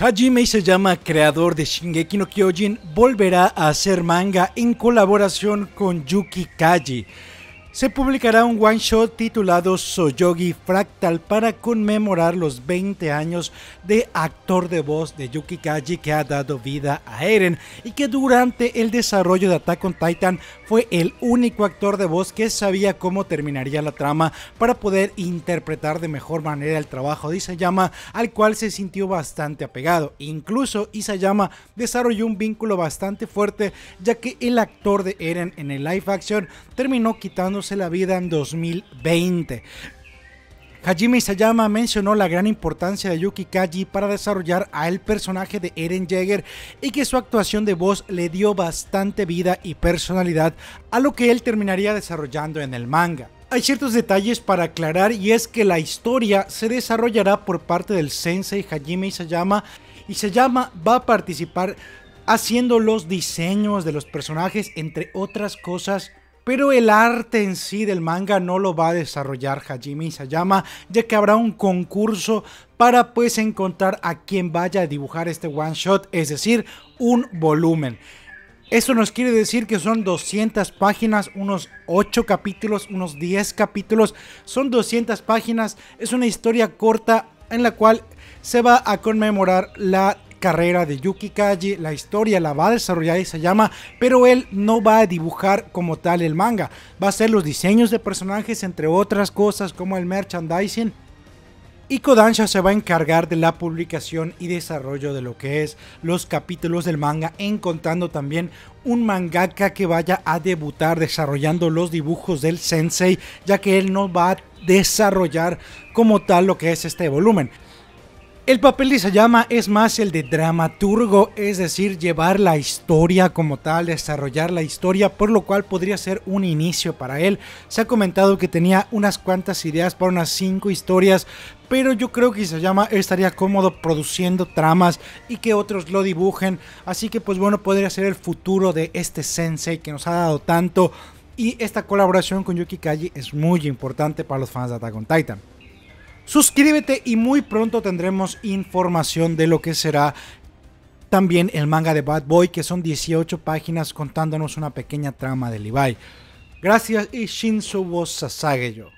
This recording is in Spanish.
Hajime se llama creador de Shingeki no Kyojin, volverá a hacer manga en colaboración con Yuki Kaji se publicará un one shot titulado Soyogi Fractal para conmemorar los 20 años de actor de voz de Yuki Kaji que ha dado vida a Eren y que durante el desarrollo de Attack on Titan fue el único actor de voz que sabía cómo terminaría la trama para poder interpretar de mejor manera el trabajo de Isayama al cual se sintió bastante apegado. Incluso Isayama desarrolló un vínculo bastante fuerte ya que el actor de Eren en el live action terminó quitando la vida en 2020. Hajime Isayama mencionó la gran importancia de Yuki Kaji para desarrollar a el personaje de Eren Jaeger y que su actuación de voz le dio bastante vida y personalidad a lo que él terminaría desarrollando en el manga. Hay ciertos detalles para aclarar y es que la historia se desarrollará por parte del sensei Hajime Isayama. Isayama va a participar haciendo los diseños de los personajes, entre otras cosas pero el arte en sí del manga no lo va a desarrollar Hajime Isayama, ya que habrá un concurso para pues encontrar a quien vaya a dibujar este one shot, es decir, un volumen. Eso nos quiere decir que son 200 páginas, unos 8 capítulos, unos 10 capítulos, son 200 páginas, es una historia corta en la cual se va a conmemorar la carrera de Yuki Kaji, la historia la va a desarrollar y se llama pero él no va a dibujar como tal el manga, va a ser los diseños de personajes, entre otras cosas como el merchandising, y Kodansha se va a encargar de la publicación y desarrollo de lo que es los capítulos del manga, encontrando también un mangaka que vaya a debutar desarrollando los dibujos del sensei, ya que él no va a desarrollar como tal lo que es este volumen. El papel de Isayama es más el de dramaturgo, es decir, llevar la historia como tal, desarrollar la historia, por lo cual podría ser un inicio para él. Se ha comentado que tenía unas cuantas ideas para unas 5 historias, pero yo creo que Isayama estaría cómodo produciendo tramas y que otros lo dibujen, así que pues bueno, podría ser el futuro de este sensei que nos ha dado tanto y esta colaboración con Yuki Kaji es muy importante para los fans de Attack on Titan. Suscríbete y muy pronto tendremos información de lo que será también el manga de Bad Boy, que son 18 páginas contándonos una pequeña trama de Levi. Gracias y Shinsubo Sasageyo.